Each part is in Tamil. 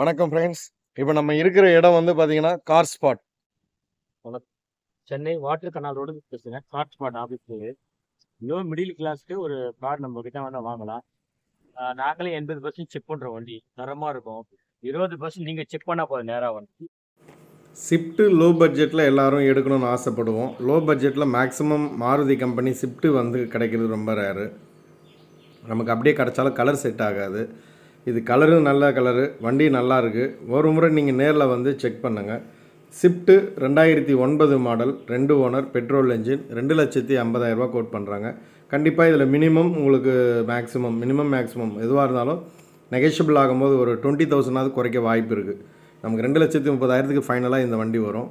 வணக்கம் ஃப்ரெண்ட்ஸ் இப்போ நம்ம இருக்கிற இடம் வந்து பார்த்தீங்கன்னா car spot Chennai water canal road பேசுங்க car spot office low middle கிளாஸ்க்கு ஒரு கார் நம்ம கிட்ட வேணால் வாங்கலாம் நாங்களே எண்பது பர்சன்ட் செக் பண்ணுற வண்டி தரமாக இருக்கும் இருபது பர்சன்ட் நீங்கள் செக் பண்ணால் போதும் நேராக வந்து ஸ்விஃப்ட்டு லோ பட்ஜெட்டில் எல்லோரும் எடுக்கணும்னு ஆசைப்படுவோம் லோ பட்ஜெட்டில் மேக்ஸிமம் மாருதி கம்பெனி ஸ்விஃப்ட்டு வந்து கிடைக்கிறது ரொம்ப ரேரு நமக்கு அப்படியே கிடச்சாலும் கலர் செட் ஆகாது இது கலரும் நல்ல கலரு வண்டி நல்லா இருக்குது ஒரு முறை நீங்கள் நேரில் வந்து செக் பண்ணுங்கள் ஸ்விஃப்ட்டு ரெண்டாயிரத்தி ஒன்பது மாடல் ரெண்டு ஓனர் பெட்ரோல் என்ஜின் ரெண்டு லட்சத்தி ஐம்பதாயிரரூபா கோட் பண்ணுறாங்க கண்டிப்பாக இதில் மினிமம் உங்களுக்கு மேக்ஸிமம் மினிமம் மேக்ஸிமம் எதுவாக இருந்தாலும் நெகஷபிள் ஆகும்போது ஒரு டுவெண்ட்டி தௌசண்டாவது குறைக்க வாய்ப்பு இருக்குது நமக்கு ரெண்டு லட்சத்தி முப்பதாயிரத்துக்கு ஃபைனலாக இந்த வண்டி வரும்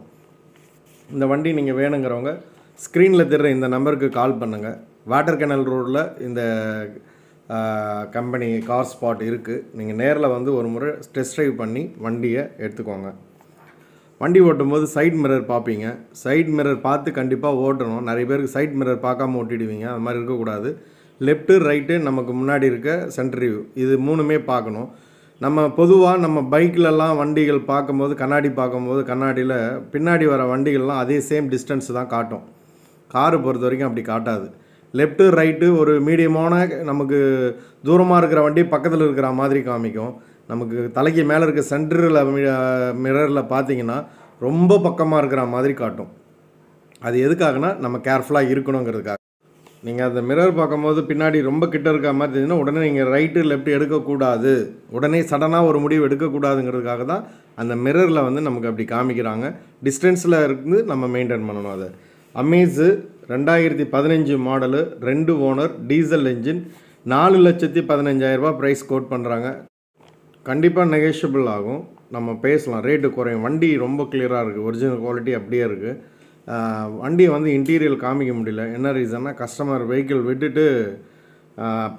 இந்த வண்டி நீங்கள் வேணுங்கிறவங்க ஸ்க்ரீனில் தெரிகிற இந்த நம்பருக்கு கால் பண்ணுங்கள் வாட்டர் கெனல் ரோடில் இந்த கம்பெனி கார் ஸ்பாட் இருக்குது நீங்கள் நேரில் வந்து ஒரு முறை டெஸ்ட் ட்ரைவ் பண்ணி வண்டியை எடுத்துக்கோங்க வண்டி ஓட்டும்போது சைட் மிரர் பார்ப்பீங்க சைட் மிரர் பார்த்து கண்டிப்பாக ஓட்டணும் நிறைய பேருக்கு சைட் மிரர் பார்க்காம ஓட்டிடுவீங்க அது மாதிரி இருக்கக்கூடாது லெஃப்ட்டு ரைட்டு நமக்கு முன்னாடி இருக்க சென்டர் வியூ இது மூணுமே பார்க்கணும் நம்ம பொதுவாக நம்ம பைக்கிலலாம் வண்டிகள் பார்க்கும்போது கண்ணாடி பார்க்கும்போது கண்ணாடியில் பின்னாடி வர வண்டிகள்லாம் அதே சேம் டிஸ்டன்ஸ் தான் காட்டும் காரு பொறுத்த வரைக்கும் அப்படி காட்டாது லெஃப்ட்டு ரைட்டு ஒரு மீடியமான நமக்கு தூரமாக இருக்கிற வண்டி பக்கத்தில் இருக்கிற மாதிரி காமிக்கும் நமக்கு தலைக்கு மேலே இருக்க சென்டரில் மிரரில் பார்த்தீங்கன்னா ரொம்ப பக்கமாக இருக்கிற மாதிரி காட்டும் அது எதுக்காகனா நம்ம கேர்ஃபுல்லாக இருக்கணுங்கிறதுக்காக நீங்கள் அந்த மிரர் பார்க்கும்போது பின்னாடி ரொம்ப கிட்ட இருக்க மாதிரி தெரிஞ்சுன்னா உடனே நீங்கள் ரைட்டு லெஃப்ட் எடுக்கக்கூடாது உடனே சடனாக ஒரு முடிவு எடுக்கக்கூடாதுங்கிறதுக்காக தான் அந்த மிரரில் வந்து நமக்கு அப்படி காமிக்கிறாங்க டிஸ்டன்ஸில் இருந்து நம்ம மெயின்டைன் பண்ணணும் அதை அமேஸு ரெண்டாயிரத்தி பதினஞ்சு மாடலு ரெண்டு ஓனர் டீசல் என்ஜின் நாலு லட்சத்தி பதினஞ்சாயிரரூபா ப்ரைஸ் கோட் பண்ணுறாங்க கண்டிப்பாக நெகேஷபிள் ஆகும் நம்ம பேசலாம் ரேட்டு குறையும் வண்டி ரொம்ப கிளியராக இருக்குது ஒரிஜினல் குவாலிட்டி அப்படியே இருக்குது வண்டியை வந்து இன்டீரியல் காமிக்க முடியல என்ன ரீசன்னா கஸ்டமர் வெஹிக்கிள் விட்டுட்டு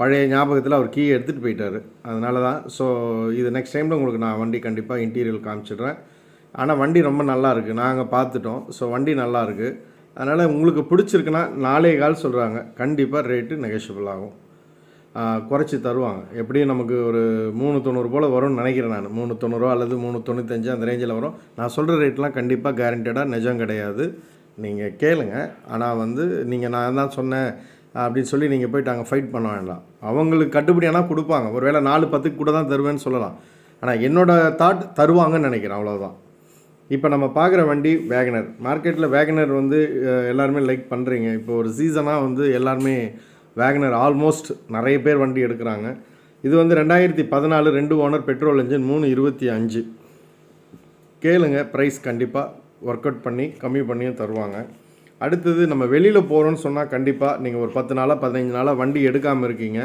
பழைய ஞாபகத்தில் அவர் கீ எடுத்துகிட்டு போயிட்டார் அதனால தான் ஸோ இது நெக்ஸ்ட் டைமில் உங்களுக்கு நான் வண்டி கண்டிப்பாக இன்டீரியல் காமிச்சிடுறேன் ஆனால் வண்டி ரொம்ப நல்லா இருக்குது நாங்கள் பார்த்துட்டோம் ஸோ வண்டி நல்லா இருக்குது அதனால் உங்களுக்கு பிடிச்சிருக்குன்னா நாளே கால் சொல்கிறாங்க கண்டிப்பாக ரேட்டு நெகஷியபிள் ஆகும் குறைச்சி தருவாங்க எப்படியும் நமக்கு ஒரு மூணு தொண்ணூறு போல் வரும்னு நினைக்கிறேன் நான் மூணு தொண்ணூறுவா அல்லது மூணு தொண்ணூத்தஞ்சு அந்த ரேஞ்சில் வரும் நான் சொல்கிற ரேட்லாம் கண்டிப்பாக கேரண்டடாக நிஜம் கிடையாது நீங்கள் கேளுங்க ஆனால் வந்து நீங்கள் நான் தான் சொன்னேன் அப்படின்னு சொல்லி நீங்கள் போய்ட்டு அங்கே ஃபைட் பண்ண வேண்டாம் அவங்களுக்கு கட்டுப்படி ஆனால் கொடுப்பாங்க ஒருவேளை நாலு பத்துக்கு கூட தான் தருவேன்னு சொல்லலாம் ஆனால் என்னோடய தாட் தருவாங்கன்னு நினைக்கிறேன் அவ்வளோதான் இப்போ நம்ம பார்க்குற வண்டி வேகனர் மார்க்கெட்டில் வேகனர் வந்து எல்லாருமே லைக் பண்ணுறீங்க இப்போ ஒரு சீசனாக வந்து எல்லாருமே வேகனர் ஆல்மோஸ்ட் நிறைய பேர் வண்டி எடுக்கிறாங்க இது வந்து ரெண்டாயிரத்தி பதினாலு ரெண்டு ஓனர் பெட்ரோல் இன்ஜின் மூணு இருபத்தி அஞ்சு கேளுங்க ப்ரைஸ் கண்டிப்பாக ஒர்க் அவுட் பண்ணி கம்மி பண்ணியும் தருவாங்க அடுத்தது நம்ம வெளியில் போகிறோன்னு சொன்னால் கண்டிப்பாக நீங்கள் ஒரு பத்து நாளாக பதினஞ்சு நாளாக வண்டி எடுக்காமல் இருக்கீங்க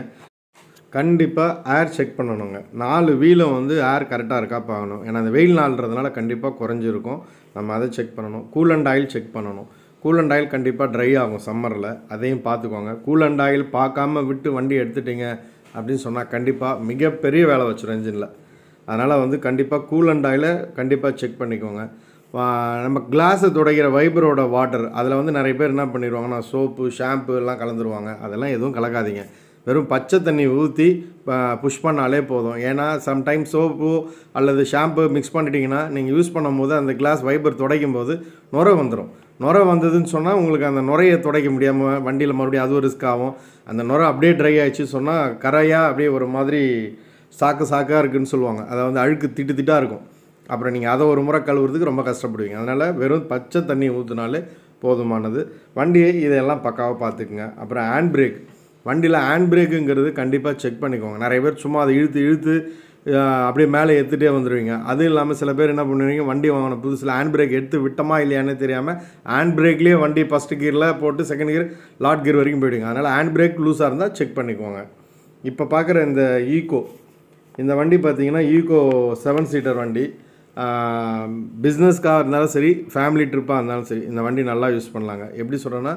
கண்டிப்பாக ஏர் செக் பண்ணணுங்க நாலு வீலும் வந்து ஏர் கரெக்டாக இருக்கா பார்க்கணும் ஏன்னா அந்த வெயில் நாள்ன்றதுனால கண்டிப்பாக குறைஞ்சிருக்கும் நம்ம அதை செக் பண்ணணும் கூல் அண்ட் ஆயில் செக் பண்ணணும் கூல் அண்ட் ஆயில் கண்டிப்பாக ட்ரை ஆகும் சம்மரில் அதையும் பார்த்துக்கோங்க கூல் அண்ட் ஆயில் பார்க்காம விட்டு வண்டி எடுத்துட்டிங்க அப்படின்னு சொன்னால் கண்டிப்பாக மிகப்பெரிய வேலை வச்சுரும் இன்ஜினில் அதனால் வந்து கண்டிப்பாக கூல் அண்ட் ஆயிலை கண்டிப்பாக செக் பண்ணிக்கோங்க நம்ம கிளாஸை துடைக்கிற வைபரோட வாட்டர் அதில் வந்து நிறைய பேர் என்ன பண்ணிடுவாங்கன்னா சோப்பு ஷாம்பு எல்லாம் கலந்துருவாங்க அதெல்லாம் எதுவும் கலக்காதீங்க வெறும் பச்சை தண்ணி ஊற்றி புஷ் பண்ணாலே போதும் ஏன்னா சம்டைம் சோப்பு அல்லது ஷாம்பு மிக்ஸ் பண்ணிட்டீங்கன்னா நீங்கள் யூஸ் பண்ணும் போது அந்த கிளாஸ் வைபர் துடைக்கும் போது நுர வந்துடும் நுர வந்ததுன்னு சொன்னால் உங்களுக்கு அந்த நுரையை துடைக்க முடியாமல் வண்டியில் மறுபடியும் அதுவும் ரிஸ்க் ஆகும் அந்த நுர அப்படியே ட்ரை ஆகிடுச்சு சொன்னால் கரையாக அப்படியே ஒரு மாதிரி சாக்கு சாக்காக இருக்குதுன்னு சொல்லுவாங்க அதை வந்து அழுக்கு திட்டு திட்டாக இருக்கும் அப்புறம் நீங்கள் அதை ஒரு முறை கழுவுறதுக்கு ரொம்ப கஷ்டப்படுவீங்க அதனால் வெறும் பச்சை தண்ணி ஊற்றினாலே போதுமானது வண்டியை இதெல்லாம் பக்காவாக பார்த்துக்குங்க அப்புறம் ஹேண்ட் பிரேக் வண்டியில் ஹேண்ட் பிரேக்குங்கிறது கண்டிப்பாக செக் பண்ணிக்கோங்க நிறைய பேர் சும்மா அதை இழுத்து இழுத்து அப்படியே மேலே எடுத்துகிட்டே வந்துடுவீங்க அது இல்லாமல் சில பேர் என்ன பண்ணுவீங்க வண்டி வாங்கின புதுசில் ஹேண்ட் பிரேக் எடுத்து விட்டோமா இல்லையானே தெரியாமல் ஹேண்ட் பிரேக்லேயே வண்டி ஃபஸ்ட்டு கீரில் போட்டு செகண்ட் கியர் லாட் கீர் வரைக்கும் போயிடுங்க அதனால் ஹேண்ட் பிரேக் லூஸாக இருந்தால் செக் பண்ணிக்கோங்க இப்போ பார்க்குற இந்த ஈகோ இந்த வண்டி பார்த்திங்கன்னா ஈகோ செவன் சீட்டர் வண்டி பிஸ்னஸ்க்காக இருந்தாலும் சரி ஃபேமிலி ட்ரிப்பாக இருந்தாலும் சரி இந்த வண்டி நல்லா யூஸ் பண்ணலாங்க எப்படி சொல்கிறேன்னா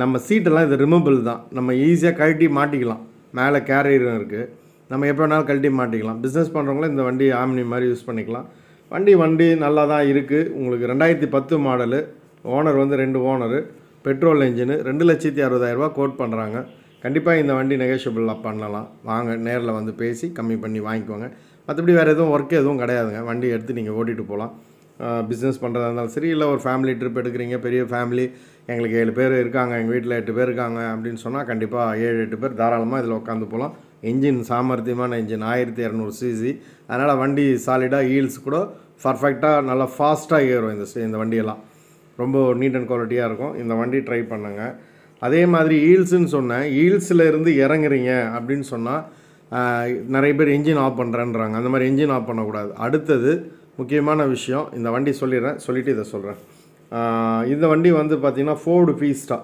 நம்ம சீட்டெல்லாம் இது ரிமூவபிள் தான் நம்ம ஈஸியாக கழட்டி மாட்டிக்கலாம் மேலே கேரியரும் இருக்குது நம்ம எப்போ வேணாலும் கழட்டி மாட்டிக்கலாம் பிஸ்னஸ் பண்ணுறவங்களும் இந்த வண்டி ஆம்னி மாதிரி யூஸ் பண்ணிக்கலாம் வண்டி வண்டி நல்லா தான் இருக்குது உங்களுக்கு ரெண்டாயிரத்தி பத்து மாடலு ஓனர் வந்து ரெண்டு ஓனரு பெட்ரோல் இன்ஜினு ரெண்டு லட்சத்தி அறுபதாயிரரூபா கோட் பண்ணுறாங்க கண்டிப்பாக இந்த வண்டி நெகோஷியபிளாக பண்ணலாம் வாங்க நேரில் வந்து பேசி கம்மி பண்ணி வாங்கிக்கோங்க மற்றபடி வேறு எதுவும் ஒர்க்கு எதுவும் கிடையாதுங்க வண்டி எடுத்து நீங்கள் ஓட்டிகிட்டு போகலாம் பிஸ்னஸ் பண்ணுறதா இருந்தாலும் சரி இல்லை ஒரு ஃபேமிலி ட்ரிப் எடுக்கிறீங்க பெரிய ஃபேமிலி எங்களுக்கு ஏழு பேர் இருக்காங்க எங்கள் வீட்டில் எட்டு பேர் இருக்காங்க அப்படின்னு சொன்னால் கண்டிப்பாக ஏழு எட்டு பேர் தாராளமாக இதில் உட்காந்து போகலாம் இன்ஜின் சாமர்த்தியமான இன்ஜின் ஆயிரத்தி இரநூறு சிசி அதனால் வண்டி சாலிடாக ஹீல்ஸ் கூட பர்ஃபெக்டாக நல்லா ஃபாஸ்ட்டாக ஏறும் இந்த இந்த வண்டியெல்லாம் ரொம்ப நீட் அண்ட் குவாலிட்டியாக இருக்கும் இந்த வண்டி ட்ரை பண்ணுங்கள் அதே மாதிரி ஹீல்ஸுன்னு சொன்னேன் ஹீல்ஸில் இருந்து இறங்குறீங்க அப்படின்னு சொன்னால் நிறைய பேர் என்ஜின் ஆஃப் பண்ணுறேன்றாங்க அந்த மாதிரி என்ஜின் ஆஃப் பண்ணக்கூடாது அடுத்தது முக்கியமான விஷயம் இந்த வண்டி சொல்லிடுறேன் சொல்லிவிட்டு இதை சொல்கிறேன் இந்த வண்டி வந்து பார்த்திங்கன்னா ஃபோர்டு ஃபீஸ்டா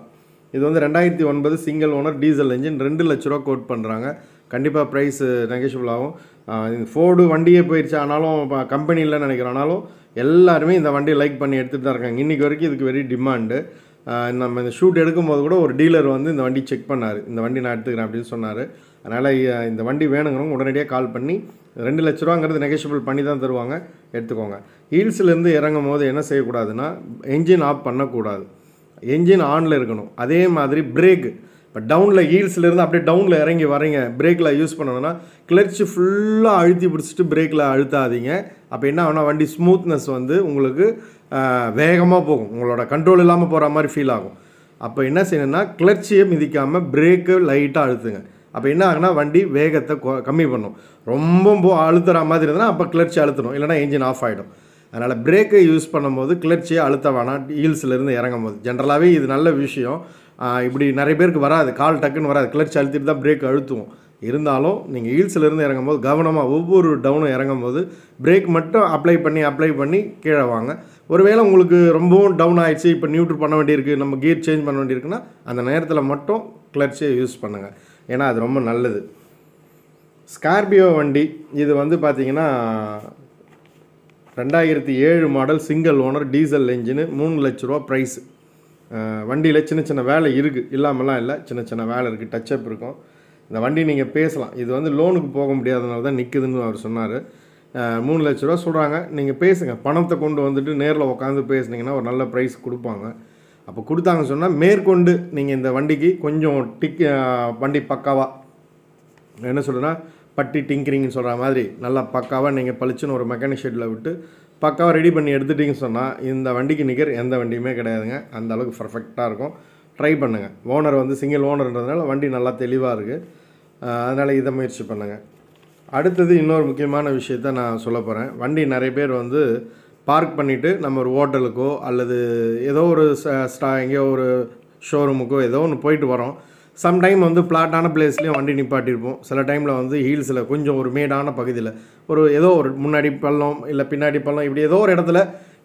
இது வந்து ரெண்டாயிரத்தி ஒன்பது சிங்கிள் ஓனர் டீசல் இன்ஜின் ரெண்டு லட்ச ரூபா கோட் பண்ணுறாங்க கண்டிப்பாக ப்ரைஸு நெகஷியபிள் ஆகும் ஃபோர்டு வண்டியே போயிடுச்சு ஆனாலும் இப்போ கம்பெனியில் நினைக்கிறோம் ஆனாலும் எல்லாருமே இந்த வண்டியை லைக் பண்ணி எடுத்துகிட்டு தான் இருக்காங்க இன்றைக்கி வரைக்கும் இதுக்கு வெரி டிமாண்டு நம்ம இந்த ஷூட் எடுக்கும்போது கூட ஒரு டீலர் வந்து இந்த வண்டி செக் பண்ணார் இந்த வண்டி நான் எடுத்துக்கிறேன் அப்படின்னு சொன்னார் அதனால் இந்த வண்டி வேணுங்கிறவங்க உடனடியாக கால் பண்ணி ரெண்டு லட்ச ரூபாங்கிறது நெகோஷியபிள் பண்ணி தான் தருவாங்க எடுத்துக்கோங்க ஹீல்ஸ்லேருந்து இறங்கும் போது என்ன செய்யக்கூடாதுன்னா என்ஜின் ஆஃப் பண்ணக்கூடாது என்ஜின் ஆனில் இருக்கணும் அதே மாதிரி பிரேக் இப்போ டவுனில் ஹீல்ஸ்லேருந்து அப்படியே டவுனில் இறங்கி வரீங்க பிரேக்கில் யூஸ் பண்ணணும்னா கிளர்ச்சி ஃபுல்லாக அழுத்தி பிடிச்சிட்டு பிரேக்கில் அழுத்தாதீங்க அப்போ என்ன ஆனால் வண்டி ஸ்மூத்னஸ் வந்து உங்களுக்கு வேகமாக போகும் உங்களோட கண்ட்ரோல் இல்லாமல் போகிற மாதிரி ஃபீல் ஆகும் அப்போ என்ன செய்யணும்னா கிளர்ச்சியை மிதிக்காமல் பிரேக்கு லைட்டாக அழுத்துங்க அப்போ என்ன ஆகுனா வண்டி வேகத்தை கம்மி பண்ணும் ரொம்ப போ அழுத்துற மாதிரி இருந்ததுன்னா அப்போ கிளர்ச்சி அழுத்தணும் இல்லைனா இன்ஜின் ஆஃப் ஆகிடும் அதனால் பிரேக்கை யூஸ் பண்ணும்போது கிளர்ச்சியை அழுத்த வேணாம் ஹீல்ஸ்லேருந்து இறங்கும் போது ஜென்ரலாகவே இது நல்ல விஷயம் இப்படி நிறைய பேருக்கு வராது கால் டக்குன்னு வராது கிளர்ச்சி அழுத்திட்டு தான் பிரேக் அழுத்துவோம் இருந்தாலும் நீங்கள் ஹீல்ஸ்லேருந்து இறங்கும்போது கவனமாக ஒவ்வொரு டவுனும் இறங்கும்போது பிரேக் மட்டும் அப்ளை பண்ணி அப்ளை பண்ணி கீழே வாங்க ஒருவேளை உங்களுக்கு ரொம்பவும் டவுன் ஆகிடுச்சு இப்போ நியூட்ரு பண்ண வேண்டியிருக்கு நம்ம கியர் சேஞ்ச் பண்ண வேண்டியிருக்குன்னா அந்த நேரத்தில் மட்டும் கிளர்ச்சியை யூஸ் பண்ணுங்கள் ஏன்னா அது ரொம்ப நல்லது ஸ்கார்பியோ வண்டி இது வந்து பார்த்திங்கன்னா ரெண்டாயிரத்தி ஏழு model single owner diesel engine மூணு லட்ச ரூபா ப்ரைஸ் வண்டியில் சின்ன சின்ன வேலை இருக்குது இல்லாமலாம் இல்லை சின்ன சின்ன வேலை இருக்குது டச்சப் இருக்கும் இந்த வண்டி நீங்கள் பேசலாம் இது வந்து லோனுக்கு போக முடியாதனால தான் நிற்குதுன்னு அவர் சொன்னார் மூணு லட்ச ரூபா சொல்கிறாங்க நீங்கள் பேசுங்கள் பணத்தை கொண்டு வந்துட்டு நேரில் உட்காந்து பேசுனீங்கன்னா ஒரு நல்ல ப்ரைஸ் கொடுப்பாங்க அப்போ கொடுத்தாங்க சொன்னால் மேற்கொண்டு நீங்கள் இந்த வண்டிக்கு கொஞ்சம் டிக் வண்டி பக்காவாக என்ன சொல்கிறேன்னா பட்டி டிங்கரிங்னு சொல்கிற மாதிரி நல்லா பக்காவாக நீங்கள் பளிச்சுன்னு ஒரு மெக்கானிக் ஷெட்டில் விட்டு பக்காவாக ரெடி பண்ணி எடுத்துட்டிங்கன்னு சொன்னால் இந்த வண்டிக்கு நிகர் எந்த வண்டியுமே கிடையாதுங்க அந்த அளவுக்கு பர்ஃபெக்டாக இருக்கும் ட்ரை பண்ணுங்கள் ஓனர் வந்து சிங்கிள் ஓனர்ன்றதுனால வண்டி நல்லா தெளிவாக இருக்குது அதனால் இதை முயற்சி பண்ணுங்கள் அடுத்தது இன்னொரு முக்கியமான விஷயத்த நான் சொல்ல போகிறேன் வண்டி நிறைய பேர் வந்து பார்க் பண்ணிவிட்டு நம்ம ஒரு ஹோட்டலுக்கோ அல்லது ஏதோ ஒரு ஸ்டா எங்கேயோ ஒரு ஷோரூமுக்கோ ஏதோ ஒன்று போயிட்டு வரோம் சம்டைம் வந்து பிளாட்டான பிளேஸ்லேயும் வண்டி நிப்பாட்டியிருப்போம் சில டைமில் வந்து ஹீல்ஸில் கொஞ்சம் ஒரு மேடான பகுதியில் ஒரு ஏதோ ஒரு முன்னாடி பள்ளம் இல்லை பின்னாடி பள்ளம் இப்படி ஏதோ ஒரு இடத்துல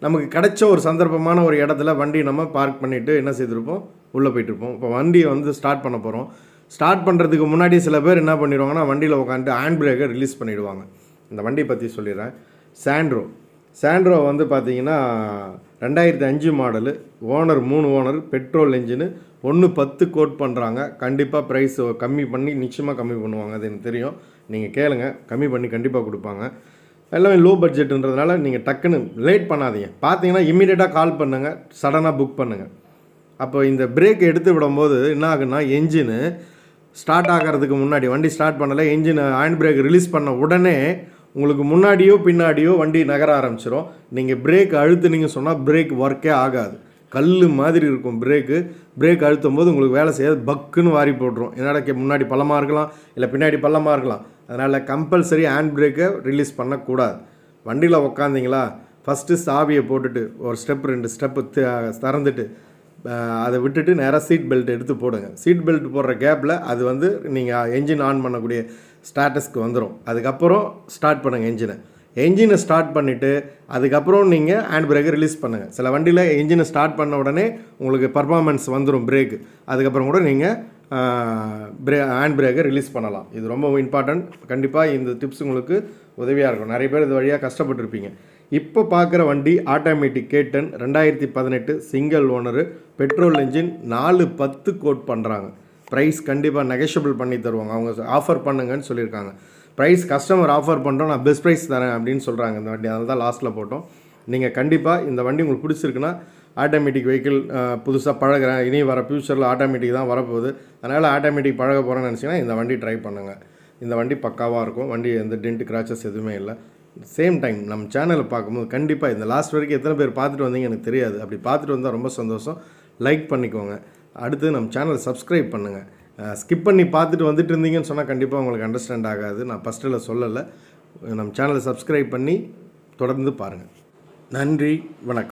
நமக்கு கிடைச்ச ஒரு சந்தர்ப்பமான ஒரு இடத்துல வண்டி நம்ம பார்க் பண்ணிவிட்டு என்ன செய்திருப்போம் உள்ளே போயிட்டுருப்போம் இப்போ வண்டியை வந்து ஸ்டார்ட் பண்ண போகிறோம் ஸ்டார்ட் பண்ணுறதுக்கு முன்னாடி சில பேர் என்ன பண்ணிடுவாங்கன்னா வண்டியில் உட்காந்துட்டு ஹேண்ட் பிரேக்கை ரிலீஸ் பண்ணிவிடுவாங்க இந்த வண்டியை பற்றி சொல்லிடுறேன் சாண்ட்ரோ சாண்ட்ரோ வந்து பார்த்தீங்கன்னா ரெண்டாயிரத்தி அஞ்சு மாடலு ஓனர் மூணு ஓனர் பெட்ரோல் இன்ஜினு ஒன்று பத்து கோட் பண்ணுறாங்க கண்டிப்பாக ப்ரைஸ் கம்மி பண்ணி நிச்சயமாக கம்மி பண்ணுவாங்க அது எனக்கு தெரியும் நீங்கள் கேளுங்க கம்மி பண்ணி கண்டிப்பாக கொடுப்பாங்க எல்லாமே லோ பட்ஜெட்டுன்றதுனால நீங்கள் டக்குன்னு லேட் பண்ணாதீங்க பார்த்தீங்கன்னா இம்மிடியேட்டாக கால் பண்ணுங்கள் சடனாக புக் பண்ணுங்கள் அப்போ இந்த பிரேக் எடுத்து விடும்போது என்ன ஆகுன்னா என்ஜினு ஸ்டார்ட் ஆகிறதுக்கு முன்னாடி வண்டி ஸ்டார்ட் பண்ணலை என்ஜின் ஹேண்ட் பிரேக் ரிலீஸ் பண்ண உடனே உங்களுக்கு முன்னாடியோ பின்னாடியோ வண்டி நகர ஆரம்பிச்சிடும் நீங்கள் பிரேக் நீங்கள் சொன்னால் பிரேக் ஒர்க்கே ஆகாது கல் மாதிரி இருக்கும் பிரேக்கு பிரேக் அழுத்தும் போது உங்களுக்கு வேலை செய்யாது பக்குன்னு வாரி போட்டுரும் என்னடா முன்னாடி பள்ளமாக இருக்கலாம் இல்லை பின்னாடி பள்ளமாக இருக்கலாம் அதனால் கம்பல்சரி ஹேண்ட் பிரேக்கை ரிலீஸ் பண்ணக்கூடாது வண்டியில் உக்காந்திங்களா ஃபஸ்ட்டு சாவியை போட்டுட்டு ஒரு ஸ்டெப் ரெண்டு ஸ்டெப்பு திறந்துட்டு அதை விட்டுட்டு நேராக சீட் பெல்ட் எடுத்து போடுங்க சீட் பெல்ட் போடுற கேப்பில் அது வந்து நீங்கள் என்ஜின் ஆன் பண்ணக்கூடிய ஸ்டாட்டஸ்க்கு வந்துடும் அதுக்கப்புறம் ஸ்டார்ட் பண்ணுங்கள் என்ஜினை என்ஜினை ஸ்டார்ட் பண்ணிவிட்டு அதுக்கப்புறம் நீங்கள் ஹேண்ட் பிரேக்கை ரிலீஸ் பண்ணுங்கள் சில வண்டியில் என்ஜினை ஸ்டார்ட் பண்ண உடனே உங்களுக்கு பர்ஃபார்மன்ஸ் வந்துடும் பிரேக் அதுக்கப்புறம் கூட நீங்கள் பிரே ஹேண்ட் பிரேக்கை ரிலீஸ் பண்ணலாம் இது ரொம்ப இம்பார்ட்டண்ட் கண்டிப்பாக இந்த டிப்ஸ் உங்களுக்கு உதவியாக இருக்கும் நிறைய பேர் இது வழியாக கஷ்டப்பட்டுருப்பீங்க இப்போ பார்க்குற வண்டி ஆட்டோமேட்டிக் கேட்டன் ரெண்டாயிரத்தி பதினெட்டு சிங்கிள் ஓனரு பெட்ரோல் இன்ஜின் நாலு பத்து கோட் பண்ணுறாங்க ப்ரைஸ் கண்டிப்பாக நெகஷியபிள் பண்ணி தருவாங்க அவங்க ஆஃபர் பண்ணுங்கன்னு சொல்லியிருக்காங்க ப்ரைஸ் கஸ்டமர் ஆஃபர் பண்ணுறோம் நான் பெஸ்ட் ப்ரைஸ் தரேன் அப்படின்னு சொல்கிறாங்க இந்த வண்டி அதனால தான் லாஸ்ட்டில் போட்டோம் நீங்கள் கண்டிப்பாக இந்த வண்டி உங்களுக்கு பிடிச்சிருக்குன்னா ஆட்டோமேட்டிக் வெஹிக்கிள் புதுசாக பழகிறேன் இனி வர ஃப்யூச்சரில் ஆட்டோமேட்டிக் தான் வரப்போகுது அதனால் ஆட்டோமேட்டிக் பழக போகிறேன்னு நினச்சிங்கன்னா இந்த வண்டி ட்ரை பண்ணுங்கள் இந்த வண்டி பக்காவாக இருக்கும் வண்டி எந்த டென்ட் கிராச்சஸ் எதுவுமே இல்லை சேம் டைம் நம்ம சேனலை பார்க்கும்போது கண்டிப்பாக இந்த லாஸ்ட் வரைக்கும் எத்தனை பேர் பார்த்துட்டு வந்தீங்க எனக்கு தெரியாது அப்படி பார்த்துட்டு வந்தால் ரொம்ப சந்தோஷம் லைக் பண்ணிக்கோங்க அடுத்து நம்ம சேனலை சப்ஸ்கிரைப் பண்ணுங்கள் ஸ்கிப் பண்ணி பார்த்துட்டு வந்துட்டு இருந்தீங்கன்னு சொன்னால் கண்டிப்பாக உங்களுக்கு அண்டர்ஸ்டாண்ட் ஆகாது நான் ஃபஸ்ட்டில் சொல்லலை நம்ம சேனலை சப்ஸ்கிரைப் பண்ணி தொடர்ந்து பாருங்கள் நன்றி வணக்கம்